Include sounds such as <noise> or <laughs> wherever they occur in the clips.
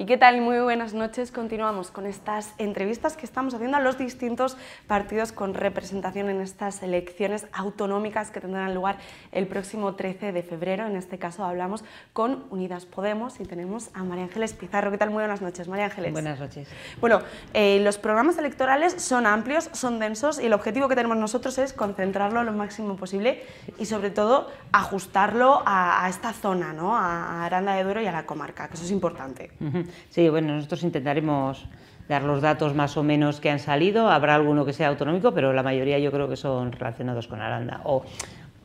¿Y qué tal? Muy buenas noches. Continuamos con estas entrevistas que estamos haciendo a los distintos partidos con representación en estas elecciones autonómicas que tendrán lugar el próximo 13 de febrero. En este caso hablamos con Unidas Podemos y tenemos a María Ángeles Pizarro. ¿Qué tal? Muy buenas noches, María Ángeles. Buenas noches. Bueno, eh, los programas electorales son amplios, son densos y el objetivo que tenemos nosotros es concentrarlo lo máximo posible y sobre todo ajustarlo a, esta zona, ¿no? a Aranda de Duero y a la comarca, que eso es importante. Sí, bueno, nosotros intentaremos dar los datos más o menos que han salido. Habrá alguno que sea autonómico, pero la mayoría yo creo que son relacionados con Aranda o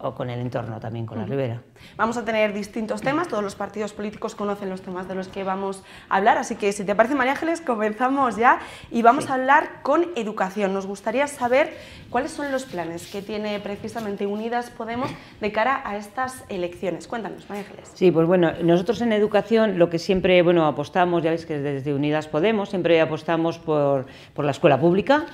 o con el entorno también, con la Ribera. Vamos a tener distintos temas, todos los partidos políticos conocen los temas de los que vamos a hablar, así que si te parece María Ángeles, comenzamos ya y vamos a hablar con educación. Nos gustaría saber cuáles son los planes que tiene precisamente Unidas Podemos de cara a estas elecciones. Cuéntanos, María Ángeles. Sí, pues bueno, nosotros en educación lo que siempre bueno, apostamos, ya veis que desde Unidas Podemos siempre apostamos por, la escuela pública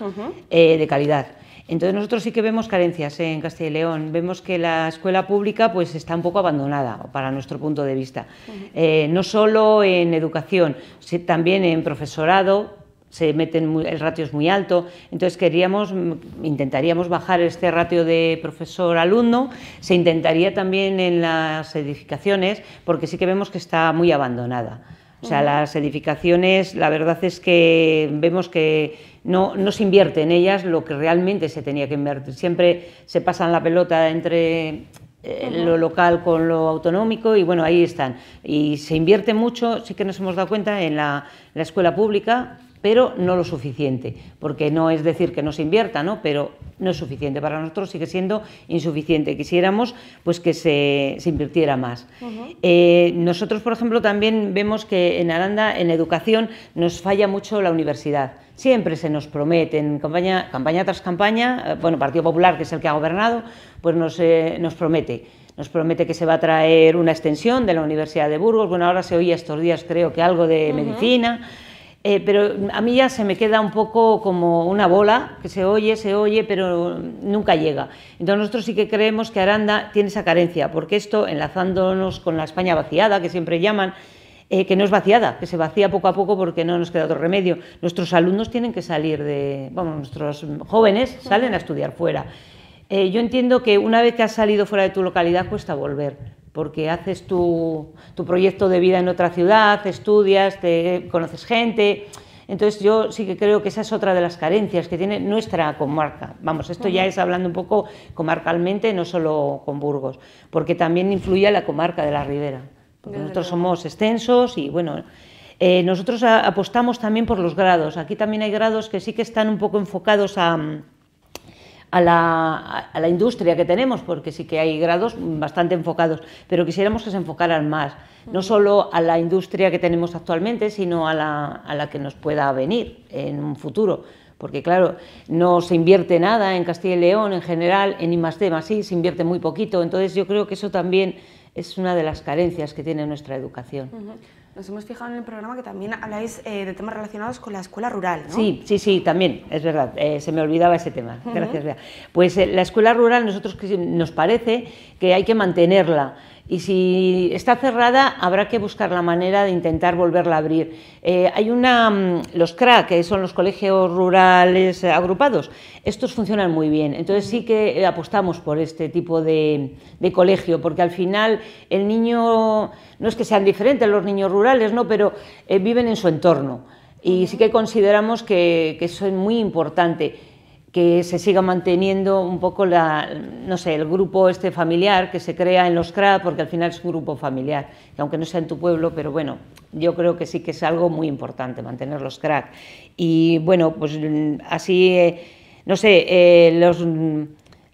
eh, de calidad. Entonces nosotros sí que vemos carencias ¿eh? en Castilla y León, vemos que la escuela pública pues está un poco abandonada para nuestro punto de vista, eh, no solo en educación, sino también en profesorado, se meten el ratio es muy alto, entonces queríamos, mm, intentaríamos bajar este ratio de profesor-alumno, se intentaría también en las edificaciones, porque sí que vemos que está muy abandonada. O sea, las edificaciones, la verdad es que vemos que no, no, se invierte en ellas lo que realmente se tenía que invertir. Siempre se pasa la pelota entre eh, lo local con lo autonómico y bueno, ahí están. Y se invierte mucho, sí que nos hemos dado cuenta, en la escuela pública, pero no lo suficiente, porque no es decir que no se invierta, ¿no? pero no es suficiente. Para nosotros sigue siendo insuficiente. Quisiéramos pues, que se, invirtiera más. Eh, nosotros, por ejemplo, también vemos que en Aranda, en educación, nos falla mucho la universidad. Siempre se nos promete, campaña, campaña tras campaña, eh, bueno, Partido Popular, que es el que ha gobernado, pues nos, eh, nos promete nos promete que se va a traer una extensión de la Universidad de Burgos. Bueno, ahora se oía estos días, creo que algo de medicina. Eh, pero a mí ya se me queda un poco como una bola que se oye, se oye, pero nunca llega. Entonces nosotros sí que creemos que Aranda tiene esa carencia, porque esto, enlazándonos con la España vaciada, que siempre llaman, eh, que no es vaciada, que se vacía poco a poco porque no nos queda otro remedio. Nuestros alumnos tienen que salir de, vamos, nuestros jóvenes salen a estudiar fuera. Eh, yo entiendo que una vez que has salido fuera de tu localidad cuesta volver porque haces tu, proyecto de vida en otra ciudad, estudias, te, conoces gente. Entonces yo sí que creo que esa es otra de las carencias que tiene nuestra comarca. Vamos, esto ya es hablando un poco comarcalmente, no solo con Burgos, porque también influye la comarca de la Ribera. Porque nosotros somos extensos y bueno, eh, nosotros apostamos también por los grados. Aquí también hay grados que sí que están un poco enfocados a a la, industria que tenemos, porque sí que hay grados bastante enfocados, pero quisiéramos que se enfocaran más, no solo a la industria que tenemos actualmente, sino a la, que nos pueda venir en un futuro porque claro, no se invierte nada en Castilla y León en general, en I+D más sí, se invierte muy poquito, entonces yo creo que eso también es una de las carencias que tiene nuestra educación nos hemos fijado en el programa que también habláis eh, de temas relacionados con la escuela rural, Sí, sí, sí, también, es verdad. Eh, se me olvidaba ese tema. Gracias, Pues eh, la escuela rural, nosotros nos parece que hay que mantenerla y si está cerrada habrá que buscar la manera de intentar volverla a abrir. Eh, hay una, mm, los CRA, que son los colegios rurales eh, agrupados, estos funcionan muy bien, entonces sí que eh, apostamos por este tipo de, colegio, porque al final el niño, no es que sean diferentes los niños rurales, ¿no? pero viven en su entorno y sí que consideramos que, que eso es muy importante que se siga manteniendo un poco la, no sé, el grupo este familiar que se crea en los crack, porque al final es un grupo familiar, aunque no sea en tu pueblo, pero bueno, yo creo que sí que es algo muy importante mantener los crack... Y bueno, pues mm, así, eh, no sé, eh, los, mm,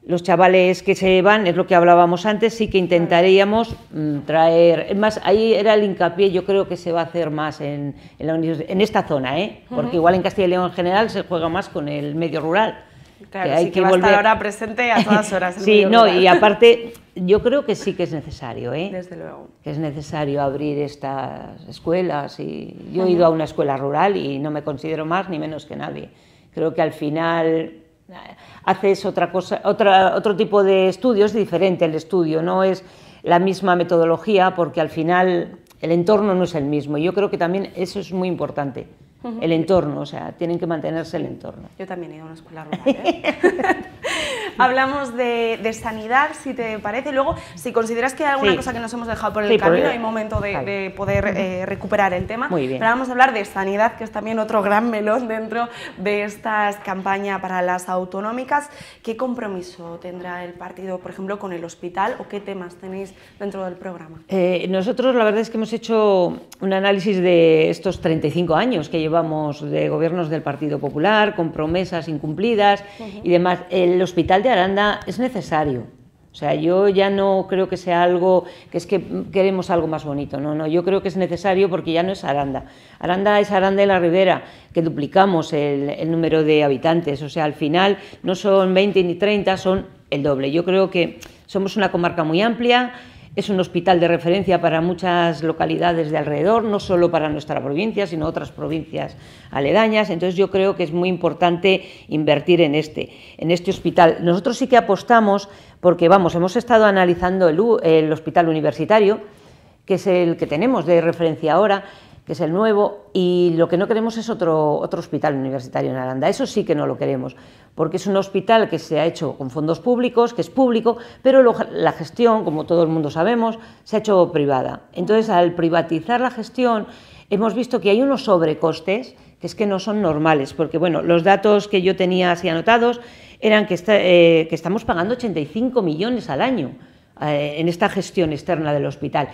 los, chavales que se van, es lo que hablábamos antes, sí que intentaríamos mm, traer, es más, ahí era el hincapié, yo creo que se va a hacer más en, en, esta zona, ¿eh? porque igual en Castilla y León en general se juega más con el medio rural Claro, hay sí, que, va volver... a estar ahora presente a todas horas. <laughs> sí, no, y aparte yo creo que sí que es necesario, ¿eh? Desde luego. Que es necesario abrir estas escuelas. Y yo he ido a una escuela rural y no me considero más ni menos que nadie. Creo que al final eh, haces otra cosa, otra, otro tipo de estudio, es diferente el estudio, no es la misma metodología porque al final el entorno no es el mismo. y Yo creo que también eso es muy importante el entorno, o sea, tienen que mantenerse el entorno. Yo también he ido a una escuela rural. ¿eh? <laughs> hablamos de, de, sanidad, si te parece. Luego, si consideras que hay alguna cosa que nos hemos dejado por el camino, hay momento de, poder eh, recuperar el tema. Muy bien. Pero vamos a hablar de sanidad, que es también otro gran melón dentro de estas campañas para las autonómicas. ¿Qué compromiso tendrá el partido, por ejemplo, con el hospital o qué temas tenéis dentro del programa? Eh, nosotros la verdad es que hemos hecho un análisis de estos 35 años que llevamos de gobiernos del Partido Popular, con promesas incumplidas y demás. El hospital Aranda es necesario. O sea, yo ya no creo que sea algo, que es que queremos algo más bonito, no, no, yo creo que es necesario porque ya no es Aranda. Aranda es Aranda de la Ribera, que duplicamos el, el número de habitantes, o sea, al final no son 20 ni 30, son el doble. Yo creo que somos una comarca muy amplia, es un hospital de referencia para muchas localidades de alrededor, no solo para nuestra provincia, sino otras provincias aledañas. Entonces yo creo que es muy importante invertir en este, en este hospital. Nosotros sí que apostamos porque, vamos, hemos estado analizando el, el hospital universitario, que es el que tenemos de referencia ahora, que es el nuevo, y lo que no queremos es otro, otro hospital universitario en Aranda. Eso sí que no lo queremos, porque es un hospital que se ha hecho con fondos públicos, que es público, pero la gestión, como todo el mundo sabemos, se ha hecho privada. Entonces, al privatizar la gestión, hemos visto que hay unos sobrecostes que es que no son normales, porque bueno, los datos que yo tenía así anotados eran que, eh, que estamos pagando 85 millones al año eh, en esta gestión externa del hospital.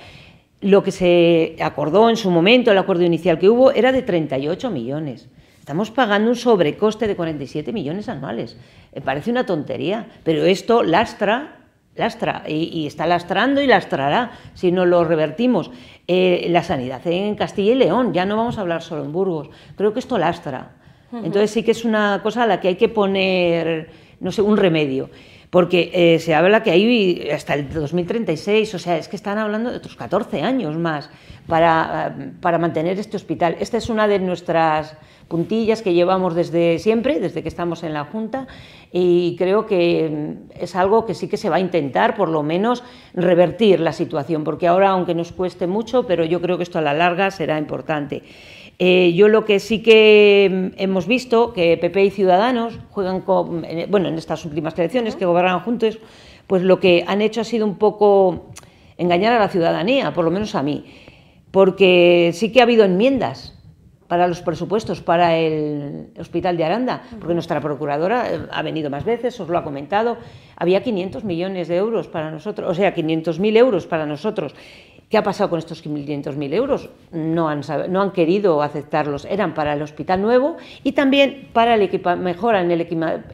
Lo que se acordó en su momento, el acuerdo inicial que hubo, era de 38 millones. Estamos pagando un sobrecoste de 47 millones anuales. Eh, parece una tontería, pero esto lastra lastra y, está lastrando y lastrará si no lo revertimos. Eh, la sanidad en Castilla y León, ya no vamos a hablar solo en Burgos, creo que esto lastra. Entonces sí que es una cosa a la que hay que poner, no sé, un remedio porque eh, se habla que hay hasta el 2036, o sea, es que están hablando de otros 14 años más para, eh, para mantener este hospital. Esta es una de nuestras puntillas que llevamos desde siempre, desde que estamos en la Junta, y creo que mm, es algo que sí que se va a intentar, por lo menos, revertir la situación, porque ahora, aunque nos cueste mucho, pero yo creo que esto a la larga será importante. Eh, yo lo que sí que mm, hemos visto, que PP y Ciudadanos juegan con, eh, bueno, en estas últimas elecciones que gobernan juntos, pues lo que han hecho ha sido un poco engañar a la ciudadanía, por lo menos a mí, porque sí que ha habido enmiendas para los presupuestos para el Hospital de Aranda, porque nuestra procuradora eh, ha venido más veces, os lo ha comentado, había 500 millones de euros para nosotros, o sea, 500.000 euros para nosotros, ¿Qué ha pasado con estos 500.000 euros? No han, no han querido aceptarlos. Eran para el hospital nuevo y también para el mejora en el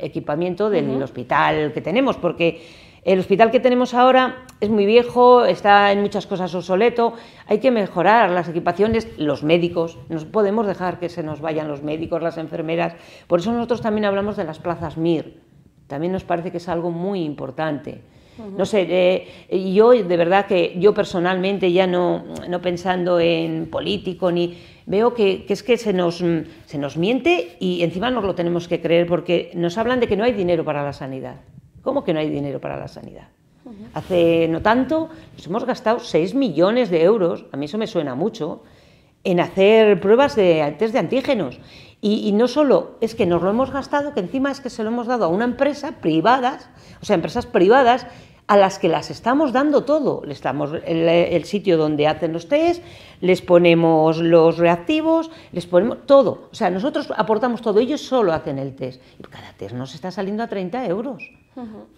equipamiento del hospital que tenemos, porque el hospital que tenemos ahora es muy viejo, está en muchas cosas obsoleto, hay que mejorar las equipaciones, los médicos, no podemos dejar que se nos vayan los médicos, las enfermeras. Por eso nosotros también hablamos de las plazas MIR. También nos parece que es algo muy importante. No sé, yo de verdad que yo personalmente ya no, no pensando en político ni veo que, es que se nos, se nos miente y encima nos lo tenemos que creer porque nos hablan de que no hay dinero para la sanidad. ¿Cómo que no hay dinero para la sanidad? Hace no tanto nos hemos gastado 6 millones de euros, a mí eso me suena mucho, en hacer pruebas de test de antígenos. Y, y, no solo es que nos lo hemos gastado, que encima es que se lo hemos dado a una empresa privada, o sea, empresas privadas a las que las estamos dando todo. Les damos el, sitio donde hacen los test, les ponemos los reactivos, les ponemos todo. O sea, nosotros aportamos todo, ellos solo hacen el test. Y cada test nos está saliendo a 30 euros,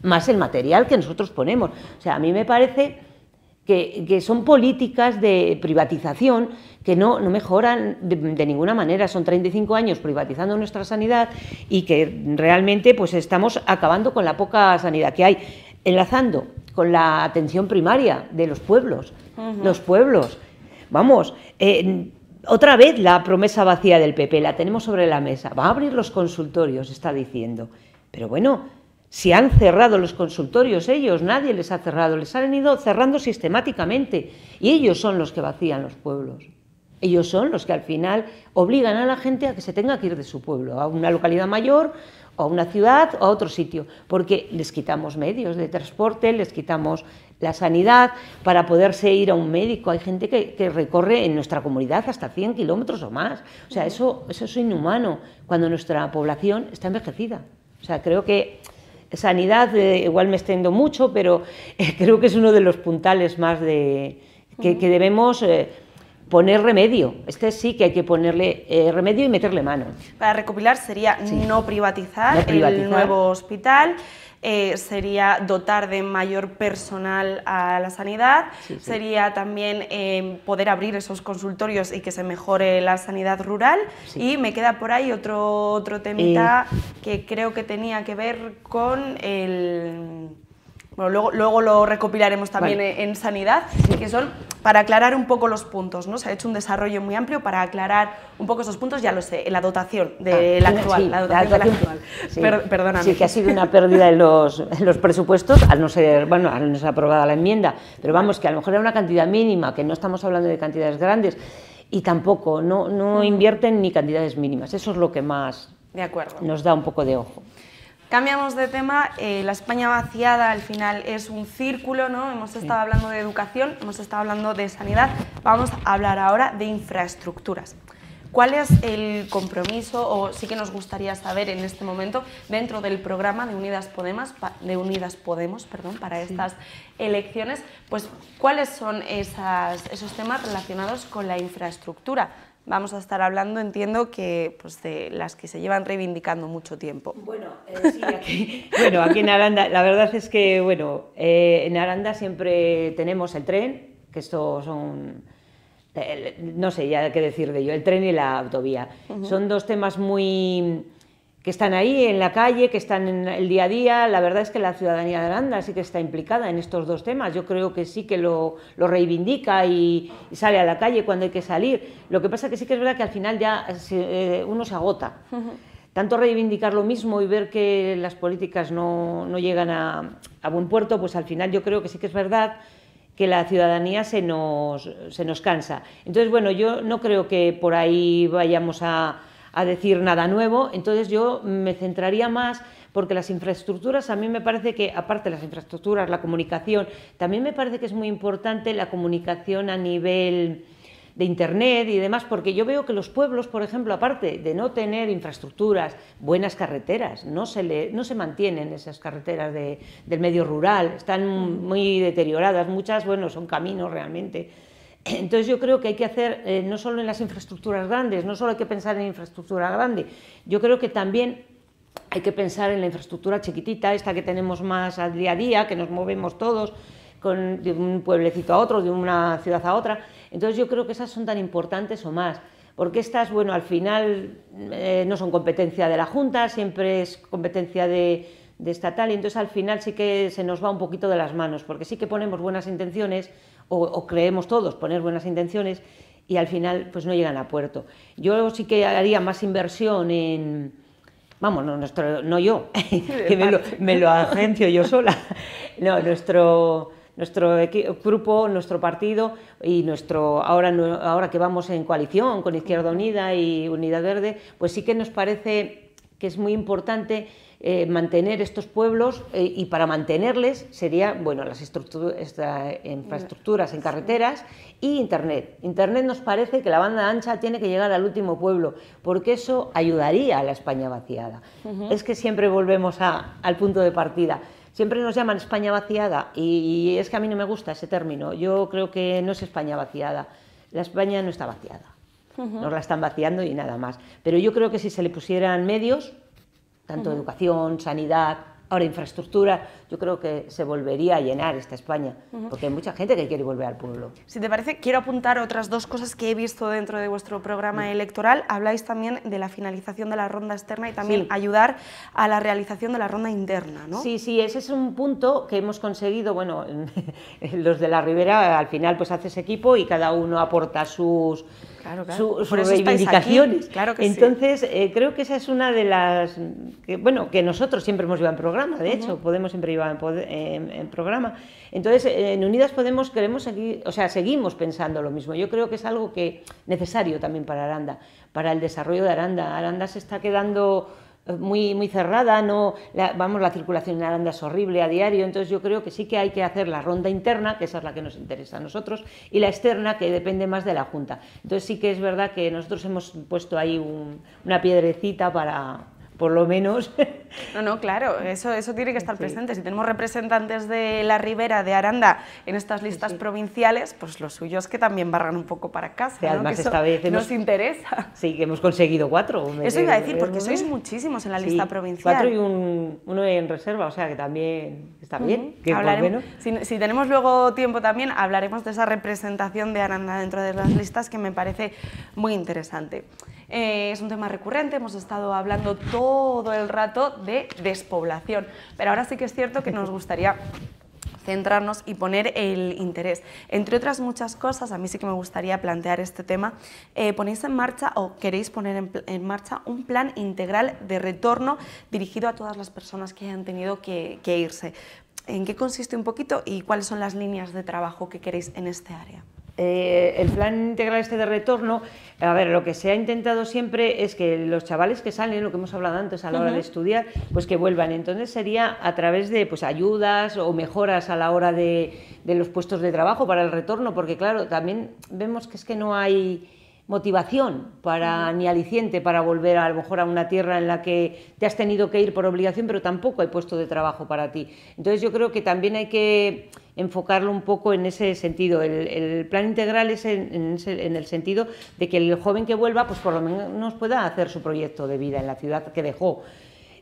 más el material que nosotros ponemos. O sea, a mí me parece que, son políticas de privatización que no, mejoran de, ninguna manera. Son 35 años privatizando nuestra sanidad y que realmente pues estamos acabando con la poca sanidad que hay enlazando con la atención primaria de los pueblos. Los pueblos. Vamos, eh, otra vez la promesa vacía del PP, la tenemos sobre la mesa. Va a abrir los consultorios, está diciendo. Pero bueno, si han cerrado los consultorios ellos, nadie les ha cerrado, les han ido cerrando sistemáticamente. Y ellos son los que vacían los pueblos. Ellos son los que al final obligan a la gente a que se tenga que ir de su pueblo, a una localidad mayor o a una ciudad o a otro sitio, porque les quitamos medios de transporte, les quitamos la sanidad para poderse ir a un médico. Hay gente que, recorre en nuestra comunidad hasta 100 kilómetros o más. O sea, eso, eso es inhumano cuando nuestra población está envejecida. O sea, creo que sanidad, eh, igual me extendo mucho, pero eh, creo que es uno de los puntales más de, que, debemos... Eh, poner remedio. Este sí que hay que ponerle eh, remedio y meterle mano. Para recopilar sería no, privatizar el nuevo hospital, eh, sería dotar de mayor personal a la sanidad, sería también em, poder abrir esos consultorios y que se mejore la sanidad rural. Y me queda por ahí otro, otro temita eh. que creo que tenía que ver con el luego, lo recopilaremos también en, sanidad, que son para aclarar un poco los puntos, ¿no? Se ha hecho un desarrollo muy amplio para aclarar un poco esos puntos, ya lo sé, en la dotación ah, de actual. la dotación, Sí. que ha sido una pérdida en los, presupuestos, al no ser, bueno, al no aprobada la enmienda, pero vamos, que a lo mejor era una cantidad mínima, que no estamos hablando de cantidades grandes, y tampoco, no, no invierten ni cantidades mínimas. Eso es lo que más nos da un poco de ojo. Cambiamos de tema, eh, la España vaciada al final es un círculo, Hemos estado hablando de educación, hemos estado hablando de sanidad, vamos a hablar ahora de infraestructuras. ¿Cuál es el compromiso o sí que nos gustaría saber en este momento dentro del programa de Unidas Podemos, de Unidas Podemos perdón, para estas elecciones? Pues cuáles son esos temas relacionados con la infraestructura, vamos a estar hablando, entiendo que pues, de las que se llevan reivindicando mucho tiempo. Bueno, eh, aquí, <laughs> bueno, aquí en Aranda, la verdad es que bueno, eh, en Aranda siempre tenemos el tren, que esto son, eh, no sé ya qué decir de ello, el tren y la autovía. Son dos temas muy que están ahí en la calle, que están en el día a día. La verdad es que la ciudadanía de Aranda sí que está implicada en estos dos temas. Yo creo que sí que lo, reivindica y, sale a la calle cuando hay que salir. Lo que pasa es que sí que es verdad que al final ya eh, uno se agota. Tanto reivindicar lo mismo y ver que las políticas no, llegan a, buen puerto, pues al final yo creo que sí que es verdad que la ciudadanía se se nos cansa. Entonces, bueno, yo no creo que por ahí vayamos a, a decir nada nuevo. Entonces yo me centraría más porque las infraestructuras, a mí me parece que, aparte de las infraestructuras, la comunicación, también me parece que es muy importante la comunicación a nivel de Internet y demás, porque yo veo que los pueblos, por ejemplo, aparte de no tener infraestructuras, buenas carreteras, no se, le, no se mantienen esas carreteras de, del medio rural, están muy deterioradas, muchas, bueno, son caminos realmente, entonces yo creo que hay que hacer, eh, no solo en las infraestructuras grandes, no solo hay que pensar en infraestructura grande, yo creo que también hay que pensar en la infraestructura chiquitita, esta que tenemos más al día a día, que nos movemos todos de un pueblecito a otro, de una ciudad a otra. Entonces yo creo que esas son tan importantes o más, porque estas, bueno, al final eh, no son competencia de la Junta, siempre es competencia de estatal y entonces al final sí que se nos va un poquito de las manos, porque sí que ponemos buenas intenciones, o, creemos todos poner buenas intenciones y al final pues no llegan a puerto. Yo sí que haría más inversión en, vamos, no, nuestro, no yo, <laughs> que me lo, me lo, agencio yo sola, <laughs> no, nuestro, nuestro grupo, nuestro partido y nuestro, ahora, ahora que vamos en coalición con Izquierda Unida y Unidad Verde, pues sí que nos parece que es muy importante eh, mantener estos pueblos eh, y para mantenerles sería bueno las infraestructuras en carreteras y internet. Internet nos parece que la banda ancha tiene que llegar al último pueblo porque eso ayudaría a la España vaciada. Es que siempre volvemos al punto de partida. Siempre nos llaman España vaciada y, es que a mí no me gusta ese término. Yo creo que no es España vaciada. La España no está vaciada. Nos la están vaciando y nada más. Pero yo creo que si se le pusieran medios, tanto educación, sanidad, Ahora, infraestructura, yo creo que se volvería a llenar esta España, porque hay mucha gente que quiere volver al pueblo. Si te parece, quiero apuntar otras dos cosas que he visto dentro de vuestro programa mm. electoral. Habláis también de la finalización de la ronda externa y también ayudar a la realización de la ronda interna, ¿no? Sí, sí, ese es un punto que hemos conseguido, bueno, <laughs> los de la Ribera al final pues haces equipo y cada uno aporta sus sus reivindicaciones. Entonces, eh, creo que esa es una de las. Que, bueno, que nosotros siempre hemos llevado en programa, de hecho, Podemos siempre llevar en, programa. Entonces, en Unidas Podemos queremos seguir, o sea, seguimos pensando lo mismo. Yo creo que es algo que necesario también para Aranda, para el desarrollo de Aranda. Aranda se está quedando muy, muy cerrada, no, la, vamos, la circulación en Aranda es horrible a diario, entonces yo creo que sí que hay que hacer la ronda interna, que esa es la que nos interesa a nosotros, y la externa, que depende más de la Junta. Entonces sí que es verdad que nosotros hemos puesto ahí una piedrecita para, por lo menos. <laughs> No, no, claro, eso, eso tiene que estar presente. Si tenemos representantes de la Ribera, de Aranda, en estas listas provinciales, pues los suyos que también barran un poco para casa. ¿no? Además, esta vez nos interesa. Sí, que hemos conseguido cuatro. Eso iba a decir, porque sois muchísimos en la lista provincial. Cuatro y uno en reserva, o sea que también está bien. Que si, tenemos luego tiempo también, hablaremos de esa representación de Aranda dentro de las listas que me parece muy interesante. Eh, es un tema recurrente, hemos estado hablando todo el rato de despoblación, pero ahora sí que es cierto que nos gustaría centrarnos y poner el interés. Entre otras muchas cosas, a mí sí que me gustaría plantear este tema, eh, ponéis en marcha o queréis poner en, marcha un plan integral de retorno dirigido a todas las personas que hayan tenido que irse. ¿En qué consiste un poquito y cuáles son las líneas de trabajo que queréis en este área? Eh, el plan integral este de retorno, a ver, lo que se ha intentado siempre es que los chavales que salen, lo que hemos hablado antes a la hora de estudiar, pues que vuelvan. Entonces sería a través de pues, ayudas o mejoras a la hora de, de los puestos de trabajo para el retorno, porque claro, también vemos que es que no hay motivación para ni aliciente para volver a, lo mejor a una tierra en la que te has tenido que ir por obligación, pero tampoco hay puesto de trabajo para ti. Entonces yo creo que también hay que enfocarlo un poco en ese sentido. El, plan integral es en, en, el sentido de que el joven que vuelva, pues por lo menos pueda hacer su proyecto de vida en la ciudad que dejó.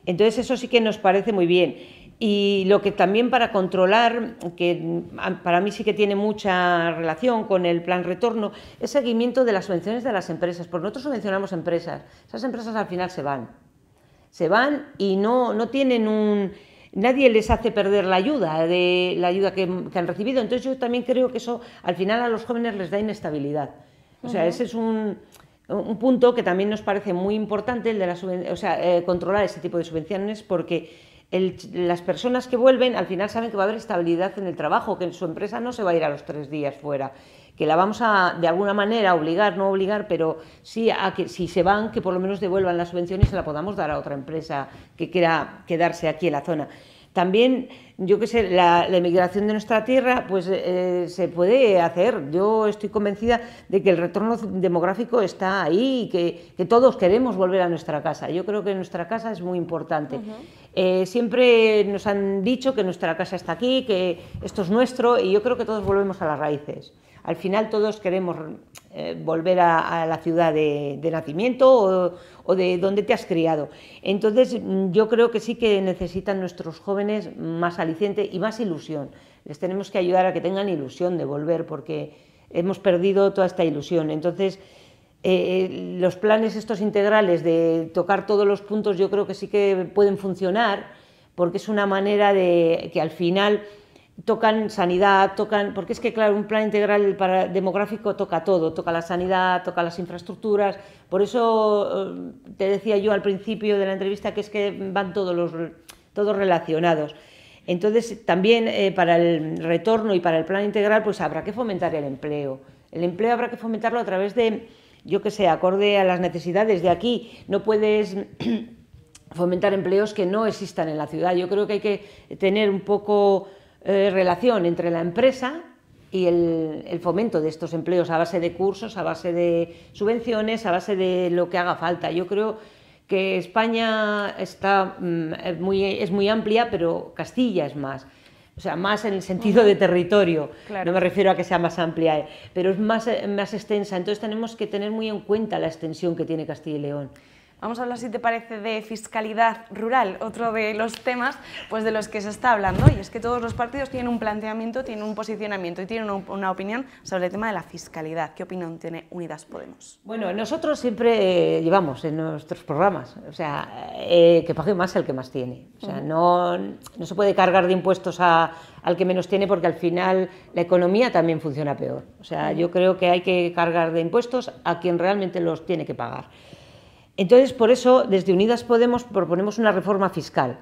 Entonces eso sí que nos parece muy bien. Y lo que también para controlar, que para mí sí que tiene mucha relación con el plan retorno, es seguimiento de las subvenciones de las empresas, porque nosotros subvencionamos empresas, esas empresas al final se van, se van y no, no tienen un... Nadie les hace perder la ayuda, de, la ayuda que, han recibido. Entonces yo también creo que eso al final a los jóvenes les da inestabilidad. O sea, ese es un, un punto que también nos parece muy importante, el de la, o sea, eh, controlar ese tipo de subvenciones, porque el, las personas que vuelven al final saben que va a haber estabilidad en el trabajo, que su empresa no se va a ir a los tres días fuera, que la vamos a de alguna manera obligar, no obligar, pero sí a que si se van, que por lo menos devuelvan la subvención y se la podamos dar a otra empresa que quiera quedarse aquí en la zona. También, yo qué sé, la, emigración de nuestra tierra, pues eh, se puede hacer. Yo estoy convencida de que el retorno demográfico está ahí y que, todos queremos volver a nuestra casa. Yo creo que nuestra casa es muy importante. Eh, siempre nos han dicho que nuestra casa está aquí, que esto es nuestro y yo creo que todos volvemos a las raíces. Al final todos queremos eh, volver a, la ciudad de, nacimiento o, de donde te has criado. Entonces, mm, yo creo que sí que necesitan nuestros jóvenes más aliciente y más ilusión. Les tenemos que ayudar a que tengan ilusión de volver porque hemos perdido toda esta ilusión. Entonces, eh, eh, los planes estos integrales de tocar todos los puntos yo creo que sí que pueden funcionar porque es una manera de que al final tocan sanidad, tocan, porque es que claro, un plan integral demográfico toca todo, toca la sanidad, toca las infraestructuras, por eso eh, te decía yo al principio de la entrevista que es que van todos los todos relacionados. Entonces, también eh, para el retorno y para el plan integral, pues habrá que fomentar el empleo. El empleo habrá que fomentarlo a través de, yo que sé, acorde a las necesidades de aquí. No puedes <clears throat> fomentar empleos que no existan en la ciudad. Yo creo que hay que tener un poco eh, relación entre la empresa y el, fomento de estos empleos a base de cursos, a base de subvenciones, a base de lo que haga falta. Yo creo que España está, mm, muy, es muy amplia, pero Castilla es más. O sea, más en el sentido de territorio. No me refiero a que sea más amplia, eh, pero es más, eh, más extensa. Entonces tenemos que tener muy en cuenta la extensión que tiene Castilla y León. Vamos a hablar, si te parece, de fiscalidad rural, otro de los temas pues, de los que se está hablando. Y es que todos los partidos tienen un planteamiento, tienen un posicionamiento y tienen una opinión sobre el tema de la fiscalidad. ¿Qué opinión tiene Unidas Podemos? Bueno, nosotros siempre eh, llevamos en nuestros programas, o sea, eh, que pague más el que más tiene. O sea, no, no se puede cargar de impuestos al que menos tiene porque al final la economía también funciona peor. O sea, yo creo que hay que cargar de impuestos a quien realmente los tiene que pagar. Entonces, por eso, desde Unidas Podemos proponemos una reforma fiscal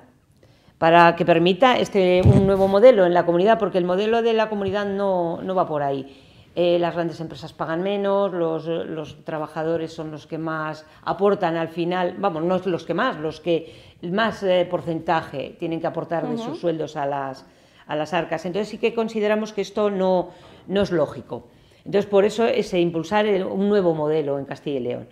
para que permita este, un nuevo modelo en la comunidad, porque el modelo de la comunidad no, va por ahí. Eh, las grandes empresas pagan menos, los, trabajadores son los que más aportan al final, vamos, no los que más, los que más eh, porcentaje tienen que aportar de sus sueldos a las, a las arcas. Entonces sí que consideramos que esto no, es lógico. Entonces por eso es impulsar un nuevo modelo en Castilla y León.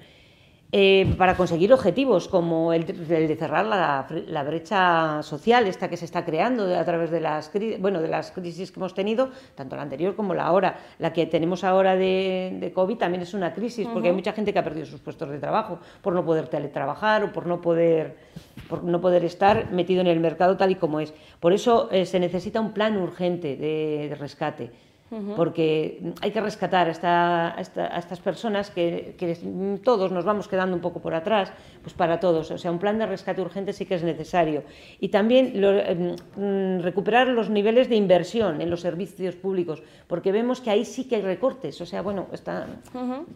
Eh, para conseguir objetivos como el, de cerrar la, brecha social, esta que se está creando a través de las, bueno, de las crisis que hemos tenido, tanto la anterior como la ahora. La que tenemos ahora de, COVID también es una crisis, porque hay mucha gente que ha perdido sus puestos de trabajo por no poder teletrabajar o por no poder, por no poder estar metido en el mercado tal y como es. Por eso eh, se necesita un plan urgente de rescate porque hay que rescatar a, estas personas que, todos nos vamos quedando un poco por atrás, pues para todos. O sea, un plan de rescate urgente sí que es necesario. Y también em, mm, recuperar los niveles de inversión en los servicios públicos, porque vemos que ahí sí que hay recortes. O sea, bueno, están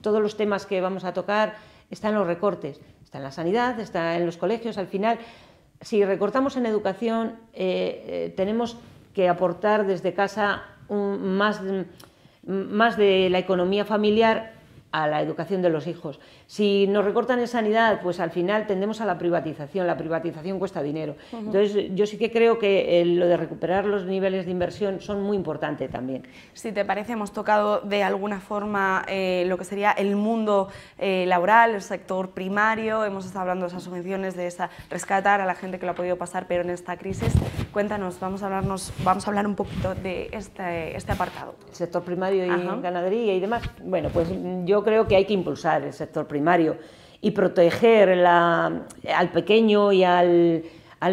todos los temas que vamos a tocar están los recortes. Está en la sanidad, está en los colegios. Al final, si recortamos en educación, eh, eh, tenemos que aportar desde casa más, más de la economía familiar a la educación de los hijos. Si nos recortan en sanidad, pues al final tendemos a la privatización. La privatización cuesta dinero. Entonces, yo sí que creo que eh, lo de recuperar los niveles de inversión son muy importantes también. Si te parece, hemos tocado de alguna forma eh, lo que sería el mundo eh, laboral, el sector primario, hemos estado hablando de esas subvenciones, de esa rescatar a la gente que lo ha podido pasar, pero en esta crisis Cuéntanos, vamos a, hablarnos, vamos a hablar un poquito de este, este apartado. El sector primario y ganadería y demás. Bueno, pues mm, yo creo que hay que impulsar el sector primario y proteger la, al pequeño y al,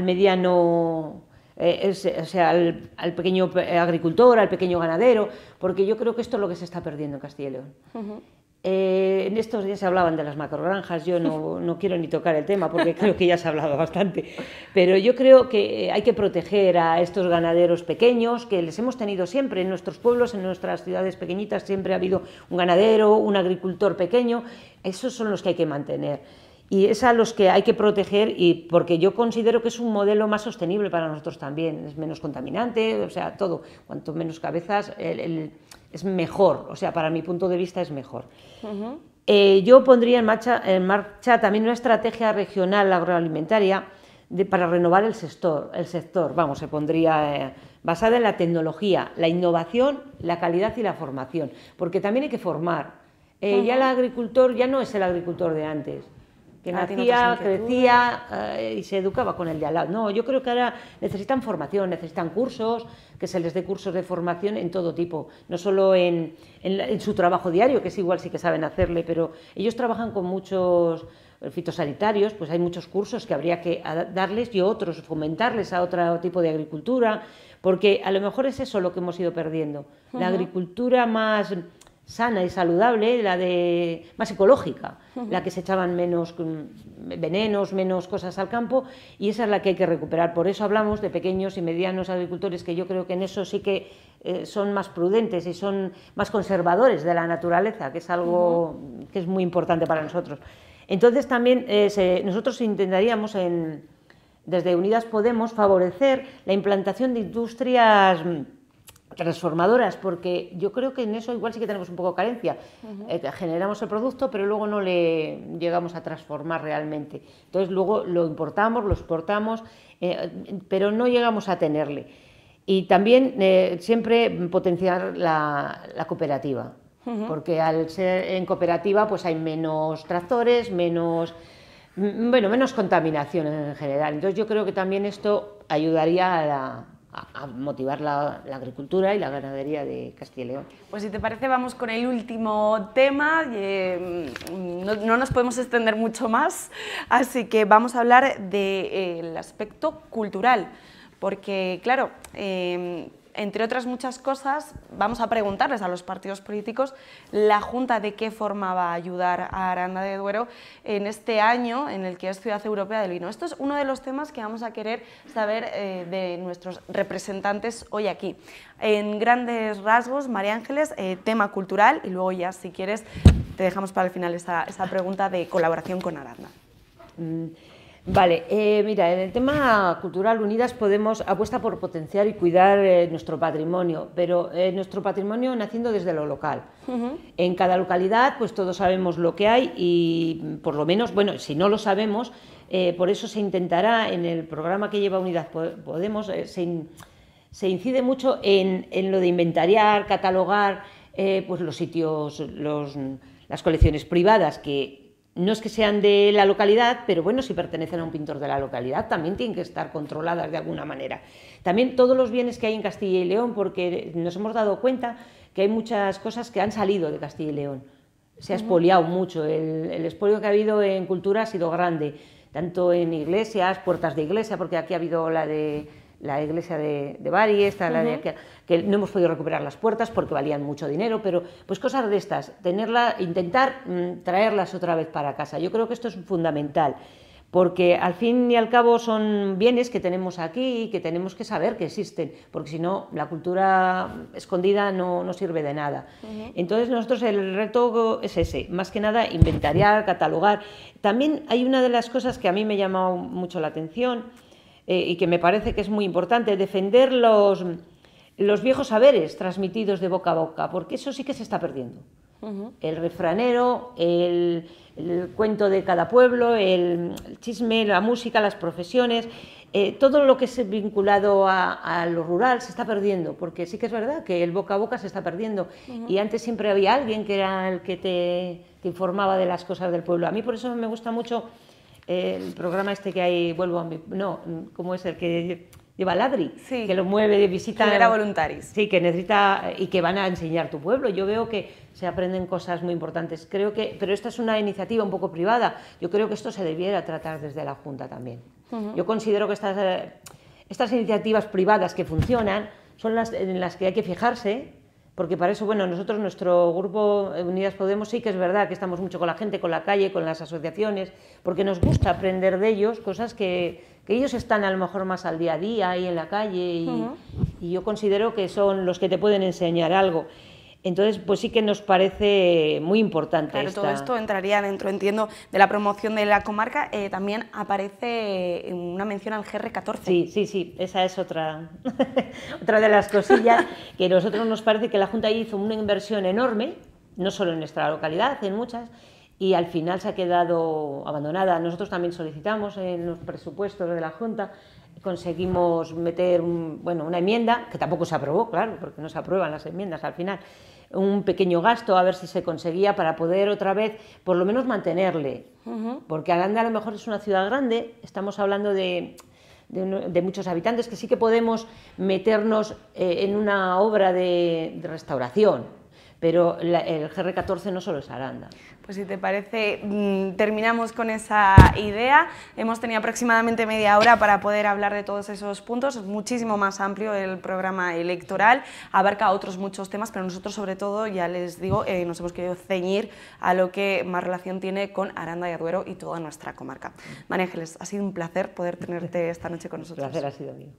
mediano eh, o sea, al, pequeño agricultor, al pequeño ganadero, porque yo creo que esto es lo que se está perdiendo en Castilla y León. Eh, en estos días se hablaban de las macrogranjas, yo no, no, quiero ni tocar el tema porque creo que ya se ha hablado bastante, pero yo creo que hay que proteger a estos ganaderos pequeños que les hemos tenido siempre en nuestros pueblos, en nuestras ciudades pequeñitas, siempre ha habido un ganadero, un agricultor pequeño, esos son los que hay que mantener. Y es a los que hay que proteger y porque yo considero que es un modelo más sostenible para nosotros también, es menos contaminante, o sea, todo, cuanto menos cabezas, el es mejor, o sea, para mi punto de vista es mejor. Eh, yo pondría en marcha, en marcha, también una estrategia regional agroalimentaria para renovar el sector, el sector, vamos, se pondría eh, basada en la tecnología, la innovación, la calidad y la formación, porque también hay que formar. Eh, ya el agricultor ya no es el agricultor de antes que nacía, crecía eh, y se educaba con el de al lado. No, yo creo que ahora necesitan formación, necesitan cursos, que se les dé cursos de formación en todo tipo, no solo en, su trabajo diario, que es igual sí que saben hacerle, pero ellos trabajan con muchos eh, fitosanitarios, pues hay muchos cursos que habría que darles y otros, fomentarles a otro tipo de agricultura, porque a lo mejor es eso lo que hemos ido perdiendo, la agricultura más sana y saludable, la de más ecológica, la que se echaban menos mm, venenos, menos cosas al campo, y esa es la que hay que recuperar. Por eso hablamos de pequeños y medianos agricultores, que yo creo que en eso sí que eh, son más prudentes y son más conservadores de la naturaleza, que es algo que es muy importante para nosotros. Entonces también eh, nosotros intentaríamos en, desde Unidas Podemos favorecer la implantación de industrias mm, transformadoras, porque yo creo que en eso igual sí que tenemos un poco de carencia. Eh, generamos el producto, pero luego no le llegamos a transformar realmente. Entonces luego lo importamos, lo exportamos, eh, pero no llegamos a tenerle. Y también eh, siempre potenciar la, cooperativa, porque al ser en cooperativa pues hay menos tractores, menos bueno, menos contaminación en general. Entonces yo creo que también esto ayudaría a la, a, motivar la, agricultura y la ganadería de Castilla y León. Pues si te parece vamos con el último tema, mm, no, nos podemos extender mucho más, así que vamos a hablar del aspecto cultural, porque claro, em, entre otras muchas cosas, vamos a preguntarles a los partidos políticos la Junta de qué forma va a ayudar a Aranda de Duero en este año en el que es Ciudad Europea del Vino. Esto es uno de los temas que vamos a querer saber eh, de nuestros representantes hoy aquí. En grandes rasgos, María Ángeles, eh, tema cultural y luego ya, si quieres, te dejamos para el final esa, pregunta de colaboración con Aranda. Mm. Vale, eh, mira, en el tema cultural Unidas Podemos apuesta por potenciar y cuidar eh, nuestro patrimonio, pero eh, nuestro patrimonio naciendo desde lo local. En cada localidad, pues todos sabemos lo que hay y por lo menos, bueno, si no lo sabemos, por eso se intentará en el programa que lleva Unidas Podemos, se, incide mucho en, lo de inventariar, catalogar, pues los sitios, las colecciones privadas que no es que sean de la localidad, pero bueno, si pertenecen a un pintor de la localidad, también tienen que estar controladas de alguna manera. También todos los bienes que hay en Castilla y León, porque nos hemos dado cuenta que hay muchas cosas que han salido de Castilla y León. Se ha expoliado mucho, el, el expolio que ha habido en cultura ha sido grande, tanto en iglesias, puertas de iglesia, porque aquí ha habido la de la iglesia de, de Bari, que, no hemos podido recuperar las puertas porque valían mucho dinero, pero pues cosas de estas, tenerla, intentar mm, traerlas otra vez para casa. Yo creo que esto es fundamental porque al fin y al cabo son bienes que tenemos aquí y que tenemos que saber que existen, porque si no, la cultura escondida no, sirve de nada. Entonces nosotros el reto es ese, más que nada inventariar, catalogar. También hay una de las cosas que a mí me ha llamado mucho la atención, eh, y que me parece que es muy importante, defender los, viejos saberes transmitidos de boca a boca, porque eso sí que se está perdiendo. El refranero, el, cuento de cada pueblo, el, chisme, la música, las profesiones, eh, todo lo que es vinculado a, lo rural se está perdiendo, porque sí que es verdad que el boca a boca se está perdiendo. Y antes siempre había alguien que era el que te, informaba de las cosas del pueblo. A mí por eso me gusta mucho el programa este que hay, vuelvo a mi, no, ¿cómo es el que lleva Ladri? que lo mueve de visita. Que era voluntaris. Sí, que necesita y que van a enseñar tu pueblo. Yo veo que se aprenden cosas muy importantes. Creo que, pero esta es una iniciativa un poco privada. Yo creo que esto se debiera tratar desde la Junta también. Yo considero que estas, eh, estas iniciativas privadas que funcionan son las en las que hay que fijarse porque para eso, bueno, nosotros, nuestro grupo eh, Unidas Podemos, sí que es verdad que estamos mucho con la gente, con la calle, con las asociaciones, porque nos gusta aprender de ellos cosas que, ellos están a lo mejor más al día a día y en la calle, y yo considero que son los que te pueden enseñar algo. Entonces, pues sí que nos parece muy importante. Claro, todo esto entraría dentro, entiendo, de la promoción de la comarca. Eh, también aparece una mención al GR14. Sí, sí, sí, esa es otra, <laughs> otra de las cosillas <laughs> que a nosotros nos parece que la Junta hizo una inversión enorme, no solo en nuestra localidad, en muchas, y al final se ha quedado abandonada. Nosotros también solicitamos en los presupuestos de la Junta conseguimos meter bueno, una enmienda, que tampoco se aprobó, claro, porque no se aprueban las enmiendas al final, un pequeño gasto a ver si se conseguía para poder otra vez por lo menos mantenerle. Porque Aranda a lo mejor es una ciudad grande, estamos hablando de, de, muchos habitantes, que sí que podemos meternos eh, en una obra de restauración pero el GR14 no solo es Aranda. Pues si te parece, mm, terminamos con esa idea. Hemos tenido aproximadamente media hora para poder hablar de todos esos puntos. Es muchísimo más amplio el programa electoral, abarca otros muchos temas, pero nosotros sobre todo, ya les digo, eh, nos hemos querido ceñir a lo que más relación tiene con Aranda y Aduero y toda nuestra comarca. María Ángeles, ha sido un placer poder tenerte esta noche con nosotros. Un placer ha sido mío.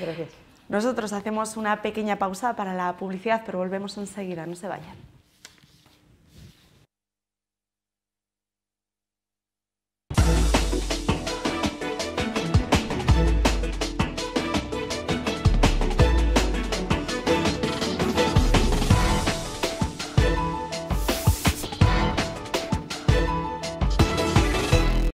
Gracias. Nosotros hacemos una pequeña pausa para la publicidad, pero volvemos enseguida, no se vayan.